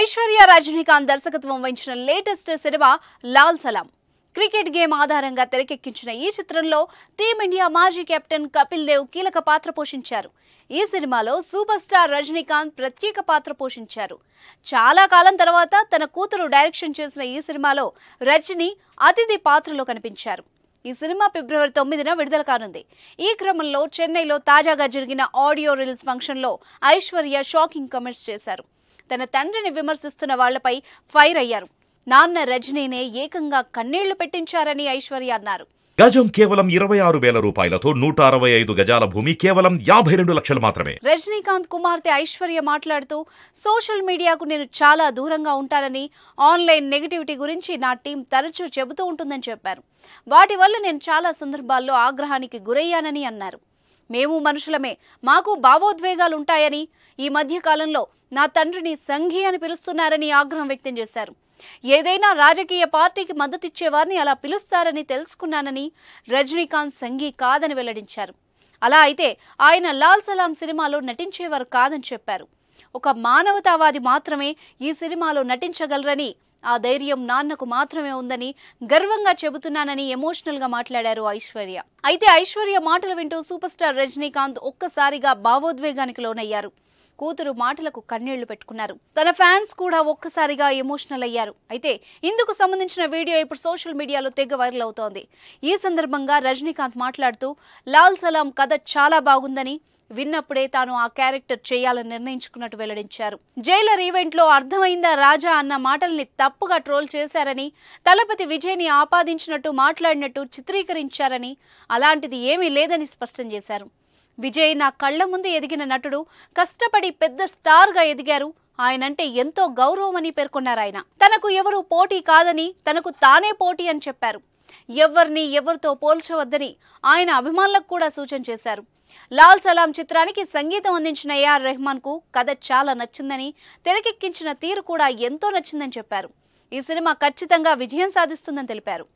ఐశ్వర్య రజనీకాంత్ దర్శకత్వం వహించిన latest cinema Lal Salaam cricket game ఆధారంగా తెరకెక్కించిన ఈ చిత్రంలో టీమిండియా మాజీ కెప్టెన్ కపిల్ దేవ్ కీలక పాత్ర పోషించారు ఈ సినిమాలో సూపర్ స్టార్ రజనీకాంత్ ప్రత్యేక పాత్ర పోషించారు చాలా కాలం తర్వాత తన కూతురు డైరెక్షన్ చేసిన ఈ సినిమాలో రజనీ అతిథి పాత్రలో కనిపించారు ఈ సినిమా ఫిబ్రవరి తొమ్మిదిన విడుదల కానుంది ఈ క్రమంలో చెన్నైలో తాజాగా జరిగిన ఆడియో రిలీజ్ ఫంక్షన్లో ఐశ్వర్య షాకింగ్ కమెంట్స్ చేశారు తన తండ్రిని విమర్శిస్తున్న వాళ్లపై ఫైర్ అయ్యారు నాన్న రజనీనే ఏకంగా కన్నీళ్లు పెట్టించారని ఐశ్వర్య అన్నారు గజం కేవలం ఇరవై ఆరు వేల రూపాయలతో నూట అరవై ఐదు గజాల భూమి కేవలం యాభై రెండు లక్షలు మాత్రమే రజనీకాంత్ కుమార్తె ఐశ్వర్య మాట్లాడుతూ సోషల్ మీడియాకు నేను చాలా దూరంగా ఉంటానని ఆన్లైన్ నెగిటివిటీ గురించి నా టీం తరచూ చెబుతూ ఉంటుందని చెప్పారు వాటి వల్ల నేను చాలా సందర్భాల్లో ఆగ్రహానికి గురయ్యానని అన్నారు మేము మనుషులమే మాకు భావోద్వేగాలుంటాయని ఈ మధ్య కాలంలో నా తండ్రిని సంఘి అని పిలుస్తున్నారని ఆగ్రహం వ్యక్తం చేశారు ఏదైనా రాజకీయ పార్టీకి మద్దతిచ్చేవారిని అలా పిలుస్తారని తెలుసుకున్నానని రజనీకాంత్ సంఘీ కాదని వెల్లడించారు అలా అయితే ఆయన లాల్ సలాం సినిమాలో నటించేవారు కాదని చెప్పారు ఒక మానవతావాది మాత్రమే ఈ సినిమాలో నటించగలరని ఆ ధైర్యం నాన్నకు మాత్రమే ఉందని గర్వంగా చెబుతున్నానని ఎమోషనల్గా మాట్లాడారు ఐశ్వర్య అయితే ఐశ్వర్య మాటలు వింటూ సూపర్ స్టార్ రజనీకాంత్ ఒక్కసారిగా భావోద్వేగానికి లోనయ్యారు కూతురు మాటలకు కన్నీళ్లు పెట్టుకున్నారు తన ఫ్యాన్స్ కూడా ఒక్కసారిగా ఎమోషనల్ అయ్యారు అయితే ఇందుకు సంబంధించిన వీడియో ఇప్పుడు సోషల్ మీడియాలో తెగ వైరల్ అవుతోంది ఈ సందర్భంగా రజనీకాంత్ మాట్లాడుతూ లాల్ సలాం కథ చాలా బాగుందని విన్నప్పుడే తాను ఆ క్యారెక్టర్ చేయాలని నిర్ణయించుకున్నట్టు వెల్లడించారు జైలర్ ఈవెంట్లో అర్థమైందా రాజా అన్న మాటల్ని తప్పుగా ట్రోల్ చేశారని తలపతి విజయ్ని ఆపాదించినట్టు మాట్లాడినట్టు చిత్రీకరించారని అలాంటిది ఏమీ లేదని స్పష్టం చేశారు విజయ్ నా కళ్ల ముందు ఎదిగిన నటుడు కష్టపడి పెద్ద స్టార్గా ఎదిగారు ఆయనంటే ఎంతో గౌరవమని పేర్కొన్నారు ఆయన తనకు ఎవరూ పోటీ కాదని తనకు తానే పోటీ అని చెప్పారు ఎవరిని ఎవరితో పోల్చవద్దని ఆయన అభిమానులకు కూడా సూచన చేశారు లాల్ సలాం చిత్రానికి సంగీతం అందించిన ఏఆర్ రెహమాన్ కు కథ చాలా నచ్చిందని తెరకెక్కించిన తీరు కూడా ఎంతో నచ్చిందని చెప్పారు ఈ సినిమా ఖచ్చితంగా విజయం సాధిస్తుందని తెలిపారు